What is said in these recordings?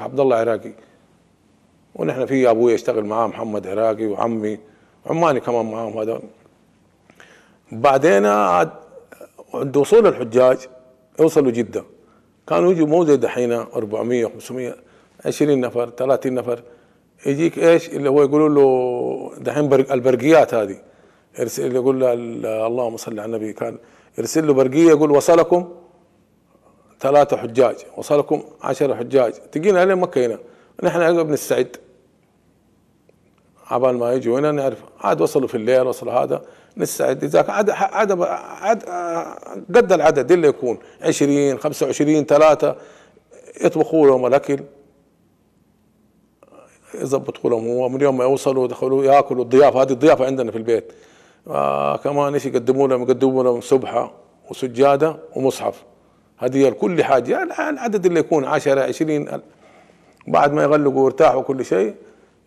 عبد الله عراقي ونحن في ابوي يشتغل معاه محمد عراقي وعمي عماني كمان معاهم هذا بعدين عاد عند وصول الحجاج وصلوا جده كانوا يجوا مو زي دحين 400 500 20 نفر 30 نفر يجيك ايش اللي هو يقولوا له دحين البرقيات هذه يرسل يقول له اللهم صل على النبي كان يرسل له برقيه يقول وصلكم ثلاثة حجاج وصلكم عشرة حجاج تجينا لين مكة هنا نحن عقب نستعد عبال ما يجوا هنا نعرف عاد وصلوا في الليل وصلوا هذا نستعد اذا عاد عاد عاد قد العدد اللي يكون 20 25 ثلاثة يطبخوا لهم الاكل يظبطوا لهم هو من يوم ما يوصلوا يدخلوا ياكلوا الضيافه هذه الضيافه عندنا في البيت آه كمان ايش يقدموا لهم يقدموا لهم سبحه وسجاده ومصحف هي لكل حاجة يعني العدد اللي يكون عشرة عشرين ألف بعد ما يغلقوا ويرتاحوا كل شيء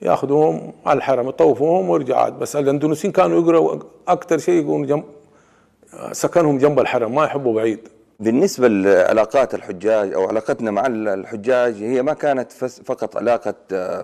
ياخذوهم على الحرم يطوفوهم ويرجعوا عاد بس الاندونيسيين كانوا يقروا اكثر شيء يكون جنب سكنهم جنب الحرم ما يحبوا بعيد بالنسبة لعلاقات الحجاج أو علاقتنا مع الحجاج هي ما كانت فقط علاقة آه،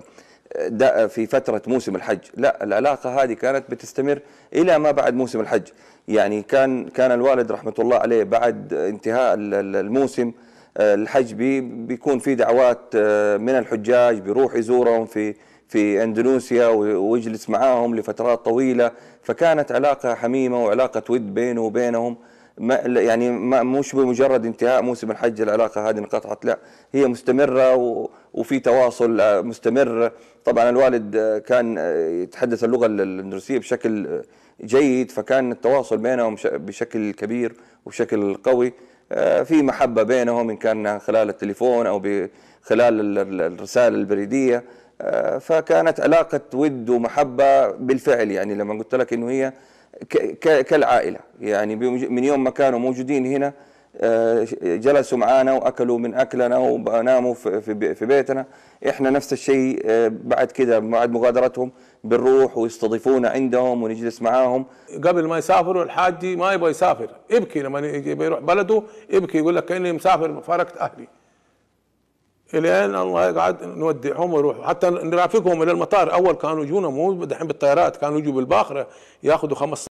في فترة موسم الحج لا العلاقة هذه كانت بتستمر إلى ما بعد موسم الحج يعني كان كان الوالد رحمة الله عليه بعد انتهاء الموسم آه، الحج بيكون في دعوات آه، من الحجاج بيروح يزورهم في في اندونيسيا ويجلس معاهم لفترات طويله فكانت علاقه حميمه وعلاقه ود بينه وبينهم ما يعني ما مش بمجرد انتهاء موسم الحج العلاقه هذه انقطعت لا هي مستمره وفي تواصل آه، مستمر طبعا الوالد آه، كان آه، يتحدث اللغه الاندونيسيه بشكل جيد فكان التواصل بينهم بشكل كبير وبشكل قوي في محبه بينهم ان كان خلال التليفون او خلال الرساله البريديه فكانت علاقه ود ومحبه بالفعل يعني لما قلت لك انه هي كالعائله يعني من يوم ما كانوا موجودين هنا آه، جلسوا معانا واكلوا من اكلنا وناموا في بيتنا احنا نفس الشيء آه، بعد كده بعد مغادرتهم بنروح ويستضيفونا عندهم ونجلس معاهم قبل ما يسافروا الحاج ما يبغى يسافر يبكي لما يروح بلده يبكي يقول لك كاني مسافر فارقت اهلي الين الله يقعد نودعهم ويروحوا حتى نرافقهم الى المطار اول كانوا يجونا مو دحين بالطيارات كانوا يجوا بالباخره ياخذوا خمس